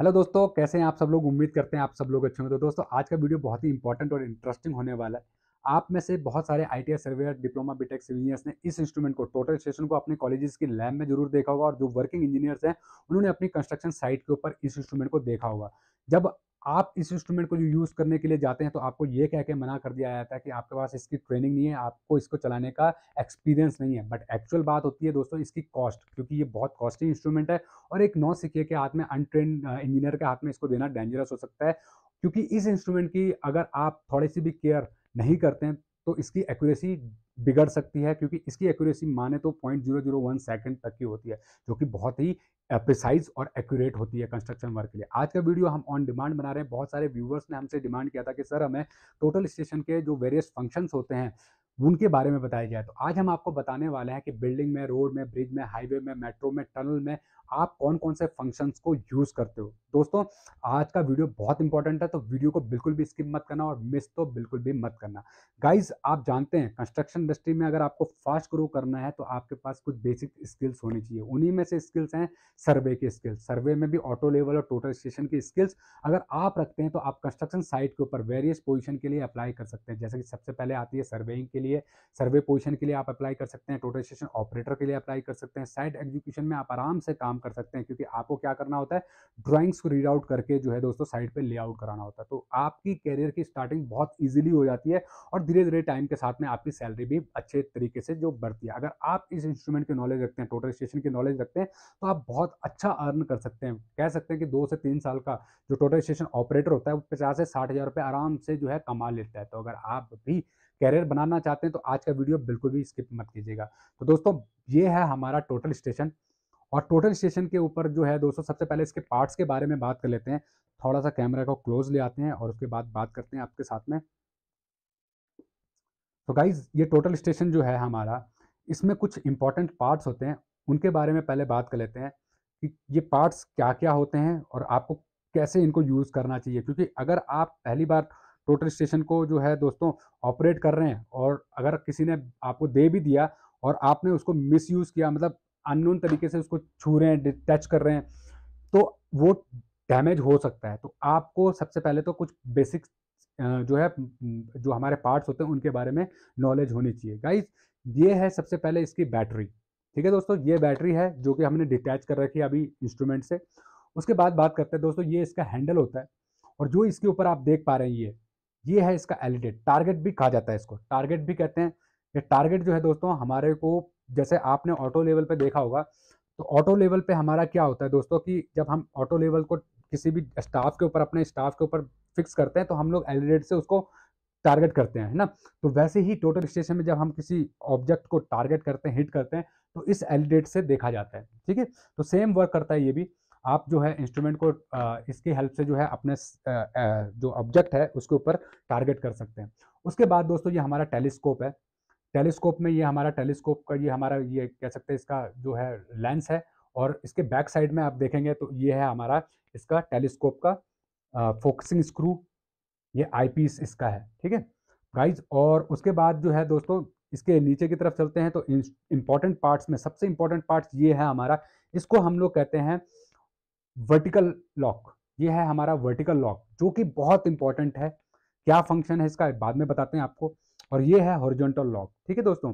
hello दोस्तों कैसे हैं आप सब लोग उम्मीद करते हैं आप सब लोग अच्छे होंगे तो दोस्तों आज का वीडियो बहुत ही इंपॉर्टेंट और इंटरेस्टिंग होने वाला है आप में से बहुत सारे I T surveyor diploma B Tech seniors ने इस इंस्ट्रूमेंट को टोटल स्टेशन को अपने कॉलेजेस की लैब में जरूर देखा होगा और जो वर्किंग इंजीनियर्स हैं उन्होंने अपनी कंस्ट्रक्शन साइट के ऊपर इस इंस्ट्रूमेंट को देखा होगा जब आप इस इंस्ट्रूमेंट को जो यूज़ करने के लिए जाते हैं तो आपको ये कह के मना कर दिया जाता है कि आपके पास इसकी ट्रेनिंग नहीं है आपको इसको चलाने का एक्सपीरियंस नहीं है बट एक्चुअल बात होती है दोस्तों इसकी कॉस्ट क्योंकि ये बहुत कॉस्टली इंस्ट्रूमेंट है और एक नॉन सीखे के हाथ में अनट्रेन इंजीनियर के हाथ में इसको देना डेंजरस हो सकता है क्योंकि इस इंस्ट्रूमेंट की अगर आप थोड़ी सी भी केयर नहीं करते हैं तो इसकी एक्यूरेसी बिगड़ सकती है क्योंकि इसकी एक्यूरेसी माने तो point zero zero one second तक की होती है जो कि बहुत ही प्रिसाइज और एक्यूरेट होती है कंस्ट्रक्शन वर्क के लिए आज का वीडियो हम ऑन डिमांड बना रहे हैं बहुत सारे व्यूवर्स ने हमसे डिमांड किया था कि सर हमें टोटल स्टेशन के जो वेरियस फंक्शंस होते हैं उनके बारे में बताया जाए तो आज हम आपको बताने वाले हैं कि बिल्डिंग में रोड में ब्रिज में हाईवे में मेट्रो में टनल में आप कौन कौन से फंक्शंस को यूज़ करते हो दोस्तों आज का वीडियो बहुत इंपॉर्टेंट है तो वीडियो को बिल्कुल भी स्किप मत करना और मिस तो बिल्कुल भी मत करना गाइज आप जानते हैं कंस्ट्रक्शन इंडस्ट्री में अगर आपको फास्ट ग्रो करना है तो आपके पास कुछ बेसिक स्किल्स होनी चाहिए उन्हीं में से स्किल्स हैं सर्वे के स्किल्स सर्वे में भी ऑटो लेवल और टोटल स्टेशन की स्किल्स अगर आप रखते हैं तो आप कंस्ट्रक्शन साइट के ऊपर वेरियस पोजिशन के लिए अप्लाई कर सकते हैं जैसे कि सबसे पहले आती है सर्वेइंग के लिए लिए सर्वे पोजीशन के लिए आप अप्लाई कर सकते हैं टोटल स्टेशन ऑपरेटर के लिए अप्लाई कर सकते हैं साइड एग्जीक्यूशन में आप आराम से काम कर सकते हैं क्योंकि आपको क्या करना होता है ड्राइंग्स को रीड आउट करके जो है दोस्तों साइड पर लेआउट कराना होता है तो आपकी कैरियर की स्टार्टिंग बहुत ईजिली हो जाती है और धीरे धीरे टाइम के साथ में आपकी सैलरी भी अच्छे तरीके से जो बढ़ती है अगर आप इस इंस्ट्रूमेंट के नॉलेज रखते हैं टोटल स्टेशन की नॉलेज रखते हैं तो आप बहुत अच्छा अर्न कर सकते हैं कह सकते हैं कि दो से तीन साल का जो टोटल स्टेशन ऑपरेटर होता है वो पचास से साठ हज़ार रुपये आराम से जो है कमा लेता है तो अगर आप भी कैरियर बनाना चाहते हैं तो आज का वीडियो बिल्कुल भी स्किप मत कीजिएगा तो दोस्तों ये है हमारा टोटल स्टेशन और टोटल स्टेशन के ऊपर जो है दोस्तों सबसे पहले इसके पार्ट्स के बारे में बात कर लेते हैं थोड़ा सा कैमरा को क्लोज ले आते हैं और उसके बाद बात करते हैं आपके साथ में तो गाइज ये टोटल स्टेशन जो है हमारा इसमें कुछ इंपॉर्टेंट पार्ट्स होते हैं उनके बारे में पहले बात कर लेते हैं कि ये पार्ट्स क्या क्या होते हैं और आपको कैसे इनको यूज़ करना चाहिए क्योंकि अगर आप पहली बार टोटल स्टेशन को जो है दोस्तों ऑपरेट कर रहे हैं और अगर किसी ने आपको दे भी दिया और आपने उसको मिस यूज़ किया मतलब अननोन तरीके से उसको छू रहे हैं टच कर रहे हैं तो वो डैमेज हो सकता है तो आपको सबसे पहले तो कुछ बेसिक जो है जो हमारे पार्ट्स होते हैं उनके बारे में नॉलेज होनी चाहिए गाइज ये है सबसे पहले इसकी बैटरी ठीक है दोस्तों ये बैटरी है जो कि हमने डिटैच कर रखी है अभी इंस्ट्रूमेंट से उसके बाद बात करते हैं दोस्तों ये इसका हैंडल होता है और जो इसके ऊपर आप देख पा रहे हैं ये ये है इसका एलिडेट टारगेट भी कहा जाता है इसको टारगेट भी कहते हैं ये टारगेट जो है दोस्तों हमारे को जैसे आपने ऑटो लेवल पे देखा होगा तो ऑटो लेवल पे हमारा क्या होता है दोस्तों कि जब हम ऑटो लेवल को किसी भी स्टाफ के ऊपर अपने स्टाफ के ऊपर फिक्स करते हैं तो हम लोग एलिडेट से उसको टारगेट करते हैं है ना तो वैसे ही टोटल स्टेशन में जब हम किसी ऑब्जेक्ट को टारगेट करते हैं हिट करते हैं तो इस एलिडेट से देखा जाता है ठीक है तो सेम वर्क करता है ये भी आप जो है इंस्ट्रूमेंट को इसकी हेल्प से जो है अपने जो ऑब्जेक्ट है उसके ऊपर टारगेट कर सकते हैं उसके बाद दोस्तों ये हमारा टेलीस्कोप है टेलीस्कोप में ये हमारा टेलीस्कोप का ये हमारा ये कह सकते हैं इसका जो है लेंस है और इसके बैक साइड में आप देखेंगे तो ये है हमारा इसका टेलीस्कोप का फोकसिंग स्क्रू ये आई पीस इसका है ठीक है गाइज और उसके बाद जो है दोस्तों इसके नीचे की तरफ चलते हैं तो इंपॉर्टेंट पार्ट्स में सबसे इंपॉर्टेंट पार्ट्स ये है हमारा इसको हम लोग कहते हैं वर्टिकल लॉक ये है हमारा वर्टिकल लॉक जो कि बहुत इंपॉर्टेंट है क्या फंक्शन है इसका बाद में बताते हैं आपको और ये है हॉरिजॉन्टल लॉक ठीक है दोस्तों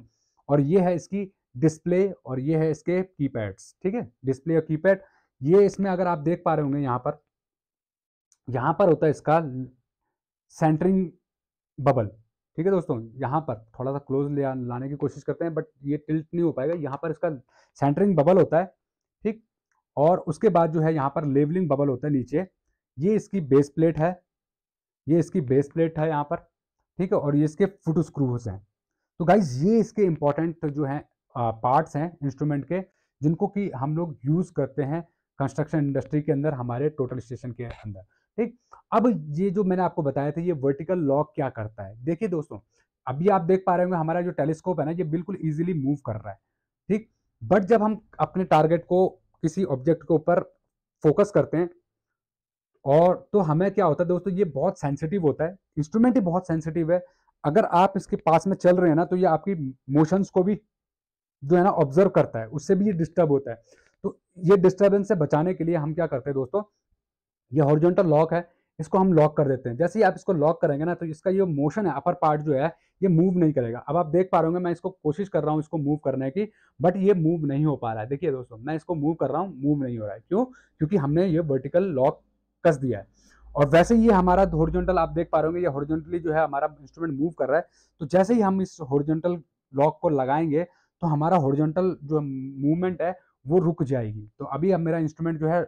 और ये है इसकी डिस्प्ले और ये है इसके कीपैड्स ठीक है डिस्प्ले और कीपैड ये इसमें अगर आप देख पा रहे होंगे यहाँ पर यहां पर होता है इसका सेंटरिंग बबल ठीक है दोस्तों यहाँ पर थोड़ा सा क्लोज लाने की कोशिश करते हैं बट ये टिल्ट नहीं हो पाएगा यहाँ पर इसका सेंटरिंग बबल होता है ठीक और उसके बाद जो है यहाँ पर लेवलिंग बबल होता है नीचे ये इसकी बेस प्लेट है ये इसकी बेस प्लेट है यहाँ पर ठीक है और ये इसके फुट स्क्रूज हैं तो गाइज ये इसके इंपॉर्टेंट जो है पार्ट्स हैं इंस्ट्रूमेंट के जिनको कि हम लोग यूज़ करते हैं कंस्ट्रक्शन इंडस्ट्री के अंदर हमारे टोटल स्टेशन के अंदर ठीक अब ये जो मैंने आपको बताया था ये वर्टिकल लॉक क्या करता है देखिए दोस्तों अभी आप देख पा रहे होंगे हमारा जो टेलीस्कोप है ना ये बिल्कुल ईजिली मूव कर रहा है ठीक बट जब हम अपने टारगेट को किसी ऑब्जेक्ट के ऊपर फोकस करते हैं और तो हमें क्या होता है दोस्तों ये बहुत सेंसिटिव होता है इंस्ट्रूमेंट ही बहुत सेंसिटिव है अगर आप इसके पास में चल रहे हैं ना तो ये आपकी मोशंस को भी जो है ना ऑब्जर्व करता है उससे भी ये डिस्टर्ब होता है तो ये डिस्टर्बेंस से बचाने के लिए हम क्या करते हैं दोस्तों ये हॉर्जेंटल लॉक है इसको हम लॉक कर देते हैं जैसे ही आप इसको लॉक करेंगे ना तो इसका ये मोशन है अपर पार्ट जो है ये मूव नहीं करेगा अब आप देख पा रहे होंगे मैं इसको कोशिश कर रहा हूँ इसको मूव करने की बट ये मूव नहीं हो पा रहा है देखिए दोस्तों मैं इसको मूव कर रहा हूँ मूव नहीं हो रहा है क्यों क्योंकि हमने ये वर्टिकल लॉक कस दिया है और वैसे ही हमारा हॉरिजॉन्टल आप देख पा रहे होंगे ये हॉरिजॉन्टली जो है हमारा इंस्ट्रूमेंट मूव कर रहा है तो जैसे ही हम इस हॉरिजॉन्टल लॉक को लगाएंगे तो हमारा हॉरिजॉन्टल जो मूवमेंट है वो रुक जाएगी तो अभी अब मेरा इंस्ट्रूमेंट जो है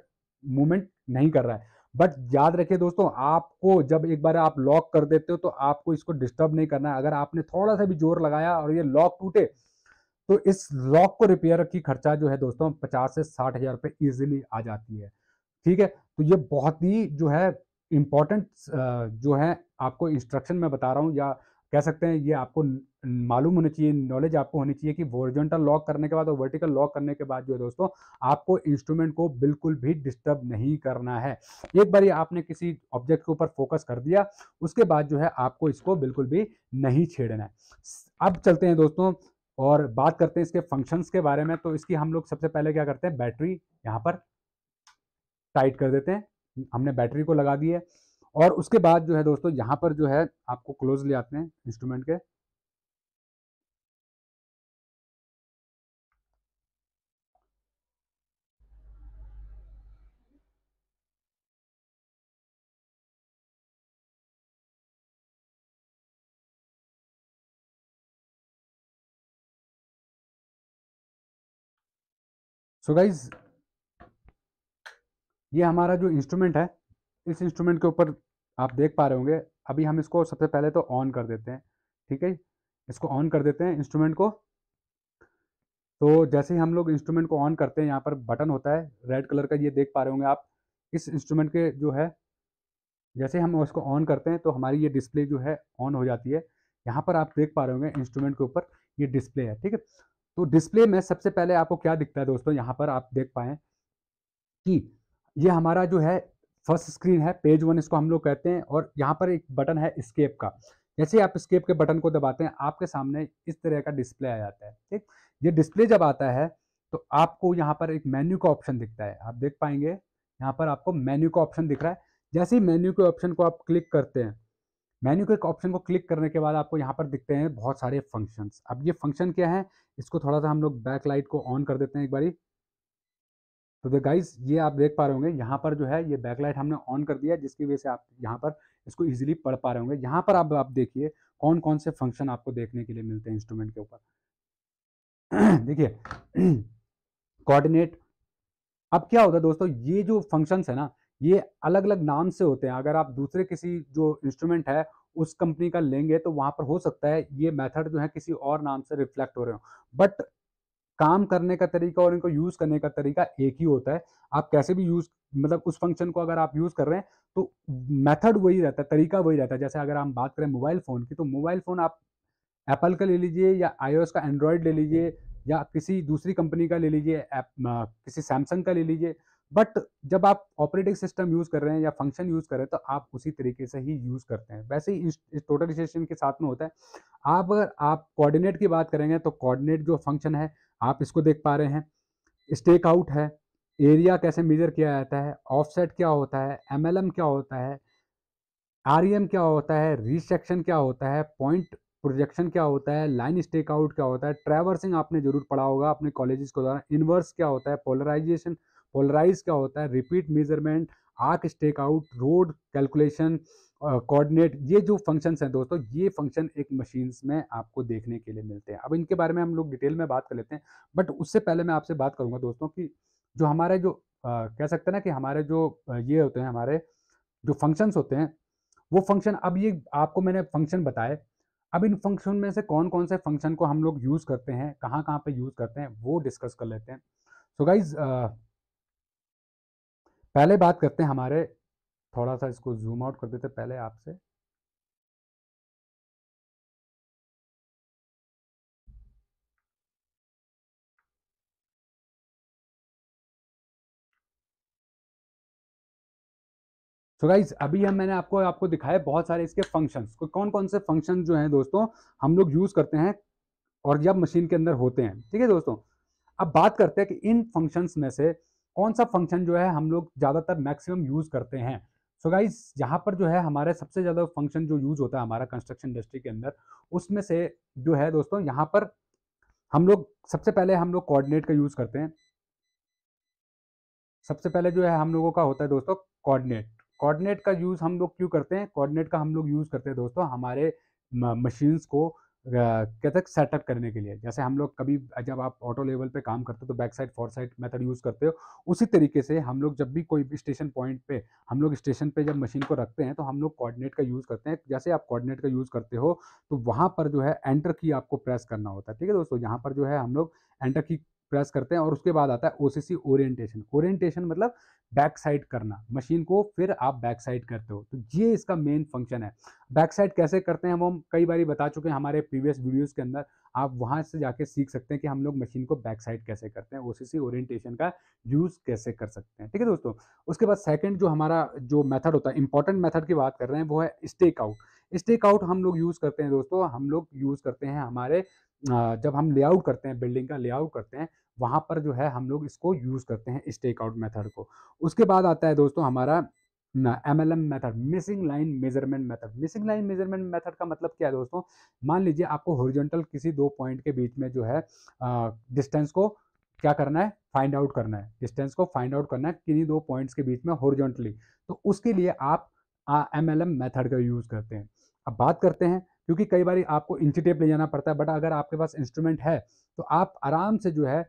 मूवमेंट नहीं कर रहा है बट याद रखिए दोस्तों आपको जब एक बार आप लॉक कर देते हो तो आपको इसको डिस्टर्ब नहीं करना है अगर आपने थोड़ा सा भी जोर लगाया और ये लॉक टूटे तो इस लॉक को रिपेयर की खर्चा जो है दोस्तों पचास से साठ हजार रुपये ईजिली आ जाती है ठीक है तो ये बहुत ही जो है इम्पोर्टेंट जो है आपको इंस्ट्रक्शन में बता रहा हूँ या कह सकते हैं ये आपको मालूम होना चाहिए नॉलेज आपको होनी चाहिए कि वोरिजेंटल लॉक करने के बाद और वर्टिकल लॉक करने के बाद जो है दोस्तों आपको इंस्ट्रूमेंट को बिल्कुल भी डिस्टर्ब नहीं करना है एक बार आपने किसी ऑब्जेक्ट के ऊपर फोकस कर दिया उसके बाद जो है आपको इसको बिल्कुल भी नहीं छेड़ना है अब चलते हैं दोस्तों और बात करते हैं इसके फंक्शंस के बारे में तो इसकी हम लोग सबसे पहले क्या करते हैं बैटरी यहाँ पर टाइट कर देते हैं हमने बैटरी को लगा दी है और उसके बाद जो है दोस्तों यहां पर जो है आपको क्लोज ले आते हैं इंस्ट्रूमेंट के सो so गाइज ये हमारा जो इंस्ट्रूमेंट है इस इंस्ट्रूमेंट के ऊपर आप देख पा रहे होंगे अभी हम इसको सबसे पहले तो ऑन कर देते हैं ठीक है इसको ऑन कर देते हैं इंस्ट्रूमेंट को तो जैसे ही हम लोग इंस्ट्रूमेंट को ऑन करते हैं यहाँ पर बटन होता है रेड कलर का ये देख पा रहे होंगे आप इस इंस्ट्रूमेंट के जो है जैसे हम उसको ऑन करते हैं तो हमारी ये डिस्प्ले जो है ऑन हो जाती है यहाँ पर आप देख पा रहे होंगे इंस्ट्रूमेंट के ऊपर ये डिस्प्ले है ठीक है तो डिस्प्ले में सबसे पहले आपको क्या दिखता है दोस्तों यहाँ पर आप देख पाए कि ये हमारा जो है फर्स्ट स्क्रीन है पेज वन इसको हम लोग कहते हैं और यहाँ पर एक बटन है स्केप का जैसे ही आप स्केप के बटन को दबाते हैं आपके सामने इस तरह का डिस्प्ले आ जाता है ठीक ये डिस्प्ले जब आता है तो आपको यहाँ पर एक मेन्यू का ऑप्शन दिखता है आप देख पाएंगे यहाँ पर आपको मेन्यू का ऑप्शन दिख रहा है जैसे ही मेन्यू के ऑप्शन को आप क्लिक करते हैं मेन्यू के ऑप्शन को क्लिक करने के बाद आपको यहाँ पर दिखते हैं बहुत सारे फंक्शंस अब ये फंक्शन क्या है इसको थोड़ा सा हम लोग बैक लाइट को ऑन कर देते हैं एक बारी तो द गाइज ये आप देख पा रहे होंगे यहाँ पर जो है ये बैकलाइट हमने ऑन कर दिया जिसकी वजह से आप यहाँ पर इसको इजीली पढ़ पा रहे होंगे यहाँ पर आप आप देखिए कौन कौन से फंक्शन आपको देखने के लिए मिलते हैं इंस्ट्रूमेंट के ऊपर देखिए कोऑर्डिनेट अब क्या होता है दोस्तों ये जो फंक्शन है ना ये अलग अलग नाम से होते हैं अगर आप दूसरे किसी जो इंस्ट्रूमेंट है उस कंपनी का लेंगे तो वहां पर हो सकता है ये मेथड जो है किसी और नाम से रिफ्लेक्ट हो रहे हो बट काम करने का तरीका और इनको यूज करने का तरीका एक ही होता है आप कैसे भी यूज मतलब उस फंक्शन को अगर आप यूज कर रहे हैं तो मेथड वही रहता है तरीका वही रहता है जैसे अगर हम बात करें मोबाइल फोन की तो मोबाइल फोन आप एप्पल का ले लीजिए या आईओ का एंड्रॉयड ले लीजिए या किसी दूसरी कंपनी का ले लीजिए किसी सैमसंग का ले लीजिए बट जब आप ऑपरेटिंग सिस्टम यूज़ कर रहे हैं या फंक्शन यूज़ कर रहे हैं तो आप उसी तरीके से ही यूज़ करते हैं वैसे ही इस टोटल के साथ में होता है आप अगर आप कोऑर्डिनेट की बात करेंगे तो कोऑर्डिनेट जो फंक्शन है आप इसको देख पा रहे हैं स्टेक आउट है एरिया कैसे मेजर किया जाता है ऑफसेट क्या होता है एमएलएम क्या होता है आरईएम क्या होता है रिसेक्शन क्या होता है पॉइंट प्रोजेक्शन क्या होता है लाइन स्टेक आउट क्या होता है ट्रैवर्सिंग आपने जरूर पढ़ा होगा अपने कॉलेजेस के द्वारा इनवर्स क्या होता है पोलराइजेशन पोलराइज क्या होता है repeat measurement arc stake out road calculation coordinate ये जो फंक्शंस हैं दोस्तों ये फंक्शन एक मशीन्स में आपको देखने के लिए मिलते हैं अब इनके बारे में हम लोग डिटेल में बात कर लेते हैं बट उससे पहले मैं आपसे बात करूंगा दोस्तों कि जो हमारे जो आ, कह सकते हैं ना कि हमारे जो ये होते हैं हमारे जो फंक्शंस होते हैं वो फंक्शन अब ये आपको मैंने फंक्शन बताए अब इन फंक्शन में से कौन कौन से फंक्शन को हम लोग यूज़ करते हैं कहाँ कहाँ पर यूज़ करते हैं वो डिस्कस कर लेते हैं सो so गाइज पहले बात करते हैं हमारे थोड़ा सा इसको जूम आउट कर देते पहले आपसे सो गाइज अभी हम मैंने आपको आपको दिखाया बहुत सारे इसके फंक्शंस कौन कौन से फंक्शन जो हैं दोस्तों हम लोग यूज करते हैं और जब मशीन के अंदर होते हैं ठीक है दोस्तों अब बात करते हैं कि इन फंक्शंस में से कौन सा फंक्शन जो है हम लोग ज़्यादातर मैक्सिमम यूज़ करते हैं सो गाइज यहाँ पर जो है हमारे सबसे ज़्यादा फंक्शन जो यूज होता है हमारा कंस्ट्रक्शन इंडस्ट्री के अंदर उसमें से जो है दोस्तों यहाँ पर हम लोग सबसे पहले हम लोग कोऑर्डिनेट का यूज़ करते हैं सबसे पहले जो है हम लोगों का होता है दोस्तों कोऑर्डिनेट कोऑर्डिनेट का यूज़ हम लोग क्यों करते हैं कोऑर्डिनेट का हम लोग यूज़ करते हैं दोस्तों हमारे मशीन्स को कहते हैं सेटअप करने के लिए जैसे हम लोग कभी जब आप ऑटो लेवल पे काम करते हो तो back side fore side method use करते हो उसी तरीके से हम लोग जब भी कोई भी स्टेशन पॉइंट पे हम लोग स्टेशन पे जब मशीन को रखते हैं तो हम लोग कोऑर्डिनेट का यूज़ करते हैं जैसे आप कोऑर्डिनेट का यूज़ करते हो तो वहाँ पर जो है एंटर की आपको प्रेस करना होता है ठीक है दोस्तों यहाँ पर जो है हम लोग एंटर की प्रेस करते हैं और उसके बाद आता है ओसीसी ओरिएंटेशन ओरिएंटेशन मतलब बैक साइड करना मशीन को फिर आप बैक साइड करते हो तो ये इसका मेन फंक्शन है बैक साइड कैसे करते हैं हम हम कई बार बता चुके हैं हमारे प्रीवियस वीडियोस के अंदर आप वहां से जाके सीख सकते हैं कि हम लोग मशीन को बैक साइड कैसे करते हैं ओसीसी ओरिएंटेशन का यूज़ कैसे कर सकते हैं ठीक है दोस्तों उसके बाद सेकेंड जो हमारा जो मैथड होता है इंपॉर्टेंट मैथड की बात कर रहे हैं वो है स्टेक आउट स्टेक आउट हम लोग यूज़ करते हैं दोस्तों हम लोग यूज़ करते हैं हमारे जब हम लेआउट करते हैं बिल्डिंग का लेआउट करते हैं वहाँ पर जो है हम लोग इसको यूज़ करते हैं स्टेक आउट मेथड को उसके बाद आता है दोस्तों हमारा M L M method missing line measurement method missing line measurement method का मतलब क्या है दोस्तों मान लीजिए आपको हॉरिजॉन्टल किसी दो पॉइंट के बीच में जो है डिस्टेंस को क्या करना है फाइंड आउट करना है डिस्टेंस को फाइंड आउट करना है किन्हीं दो पॉइंट्स के बीच में हॉरिजॉन्टली तो उसके लिए आप एम एल एम मैथड का यूज़ करते हैं अब बात करते हैं क्योंकि कई बार आपको इंची टेप ले जाना पड़ता है बट अगर आपके पास इंस्ट्रूमेंट है तो आप आराम से जो है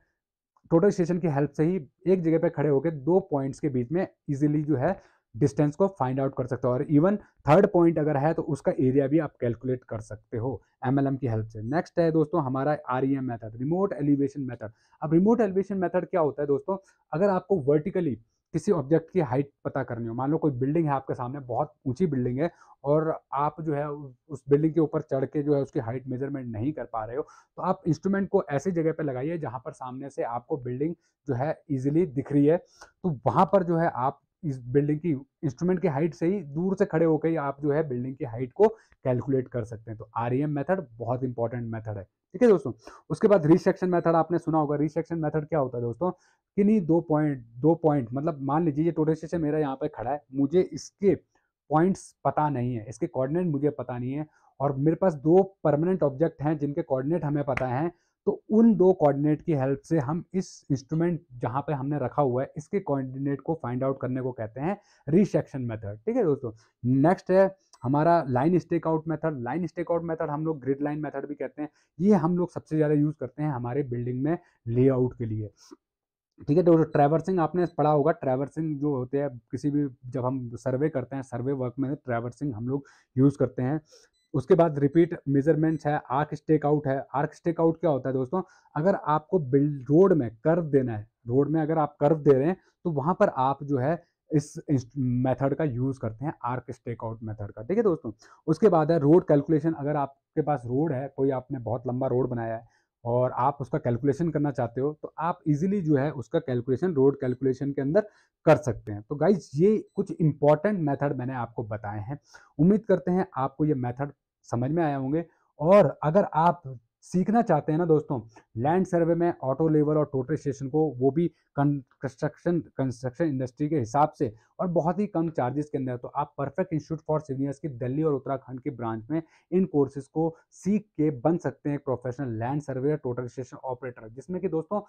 टोटल स्टेशन की हेल्प से ही एक जगह पर खड़े होकर दो पॉइंट्स के बीच में इजीली जो है डिस्टेंस को फाइंड आउट कर सकते हो और इवन थर्ड पॉइंट अगर है तो उसका एरिया भी आप कैलकुलेट कर सकते हो एम की हेल्प से नेक्स्ट है दोस्तों हमारा R method remote elevation method अब रिमोट एलिवेशन मेथड क्या होता है दोस्तों अगर आपको वर्टिकली किसी ऑब्जेक्ट की हाइट पता करनी हो मान लो कोई बिल्डिंग है आपके सामने बहुत ऊंची बिल्डिंग है और आप जो है उस बिल्डिंग के ऊपर चढ़ के जो है उसकी हाइट मेजरमेंट नहीं कर पा रहे हो तो आप इंस्ट्रूमेंट को ऐसी जगह पर लगाइए जहां पर सामने से आपको बिल्डिंग जो है इजिली दिख रही है तो वहां पर जो है आप इस बिल्डिंग की इंस्ट्रूमेंट की हाइट से ही दूर से खड़े होकर ही आप जो है बिल्डिंग की हाइट को कैलकुलेट कर सकते हैं तो आर e मेथड बहुत इंपॉर्टेंट मेथड है ठीक है दोस्तों उसके बाद रिसेक्शन मेथड आपने सुना होगा रिसेक्शन मेथड क्या होता है दोस्तों कि नहीं दो पॉइंट दो पॉइंट मतलब मान लीजिए ये टोटल स्टेशन मेरा यहाँ पर खड़ा है मुझे इसके पॉइंट्स पता नहीं है इसके कोऑर्डिनेट मुझे पता नहीं है और मेरे पास दो परमानेंट ऑब्जेक्ट हैं जिनके कोऑर्डिनेट हमें पता है तो उन दो कोऑर्डिनेट की हेल्प से हम इस इंस्ट्रूमेंट जहां पे हमने रखा हुआ है इसके कोऑर्डिनेट को फाइंड आउट करने को कहते हैं रिसेक्शन मेथड ठीक है दोस्तों नेक्स्ट है हमारा line stake out method line stake out method हम लोग ग्रिड लाइन मेथड भी कहते हैं ये हम लोग सबसे ज़्यादा यूज़ करते हैं हमारे बिल्डिंग में लेआउट के लिए ठीक है तो ट्रैवर्सिंग आपने पढ़ा होगा ट्रैवर्सिंग जो होते हैं किसी भी जब हम सर्वे करते हैं सर्वे वर्क में ट्रैवर्सिंग हम लोग यूज़ करते हैं उसके बाद रिपीट मेजरमेंट्स है आर्क स्टेक आउट है आर्क स्टेक आउट क्या होता है दोस्तों अगर आपको बिल्ड रोड में कर्व देना है रोड में अगर आप कर्व दे रहे हैं तो वहां पर आप जो है इस मेथड का यूज करते हैं आर्क स्टेक आउट मेथड का ठीक है दोस्तों उसके बाद है रोड कैलकुलेशन अगर आपके पास रोड है कोई आपने बहुत लंबा रोड बनाया है और आप उसका कैलकुलेशन करना चाहते हो तो आप इजीली जो है उसका कैलकुलेशन रोड कैलकुलेशन के अंदर कर सकते हैं तो गाइज ये कुछ इंपॉर्टेंट मेथड मैंने आपको बताए हैं उम्मीद करते हैं आपको ये मेथड समझ में आए होंगे और अगर आप सीखना चाहते हैं ना दोस्तों लैंड सर्वे में ऑटो लेवल और टोटल स्टेशन को वो भी कंस्ट्रक्शन कंस्ट्रक्शन इंडस्ट्री के हिसाब से और बहुत ही कम चार्जेस के अंदर तो आप परफेक्ट इंस्टीट्यूट फॉर सीनियर्स की दिल्ली और उत्तराखंड की ब्रांच में इन कोर्सेज को सीख के बन सकते हैं प्रोफेशनल लैंड सर्वे और टोटल स्टेशन ऑपरेटर जिसमें कि दोस्तों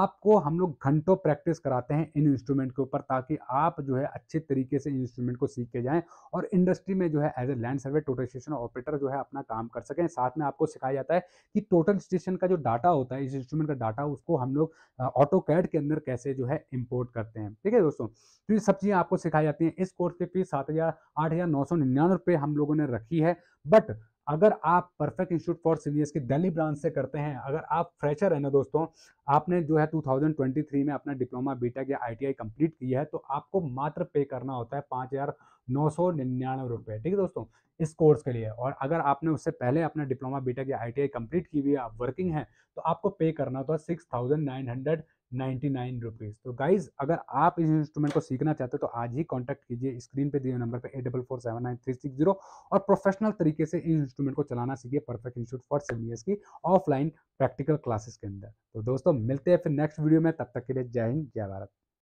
आपको हम लोग घंटों प्रैक्टिस कराते हैं इन इंस्ट्रूमेंट के ऊपर ताकि आप जो है अच्छे तरीके से इंस्ट्रूमेंट को सीख के जाएँ और इंडस्ट्री में जो है as a land survey total station operator जो है अपना काम कर सकें साथ में आपको सिखाया जाता है कि टोटल स्टेशन का जो डाटा होता है होता है इस इंस्ट्रूमेंट का डाटा उसको हम लोग ऑटो कैड के अंदर कैसे जो है इंपोर्ट करते हैं ठीक है दोस्तों तो ये सब चीज़ें आपको सिखाई जाती हैं इस कोर्स की फीस सात हज़ार आठ हज़ार नौ सौ निन्यानवे रुपये हम लोगों ने रखी है बट अगर आप परफेक्ट इंस्टीट्यूट फॉर सीबीएस की दिल्ली ब्रांच से करते हैं अगर आप फ्रेशर है ना दोस्तों आपने जो है 2023 में अपना डिप्लोमा बीटेक या आईटीआई कंप्लीट किया है तो आपको मात्र पे करना होता है पाँच हज़ार नौ सौ निन्यानवे रुपये ठीक है दोस्तों इस कोर्स के लिए और अगर आपने उससे पहले अपना डिप्लोमा बीटेक या आई कम्प्लीट की हुई है आप वर्किंग है तो आपको पे करना होता है six thousand nine hundred ninety nine rupees तो गाइज अगर आप इस इंस्ट्रूमेंट को सीखना चाहते हो तो आज ही कॉन्टैक्ट कीजिए स्क्रीन पे दिए नंबर पे eight double four seven nine three six zero और प्रोफेशनल तरीके से इस इंस्ट्रूमेंट को चलाना सीखिए परफेक्ट इंस्टीट्यूट फॉर सिविलियर्स की ऑफलाइन प्रैक्टिकल क्लासेस के अंदर तो दोस्तों मिलते हैं फिर नेक्स्ट वीडियो में तब तक के लिए जय हिंद जय भारत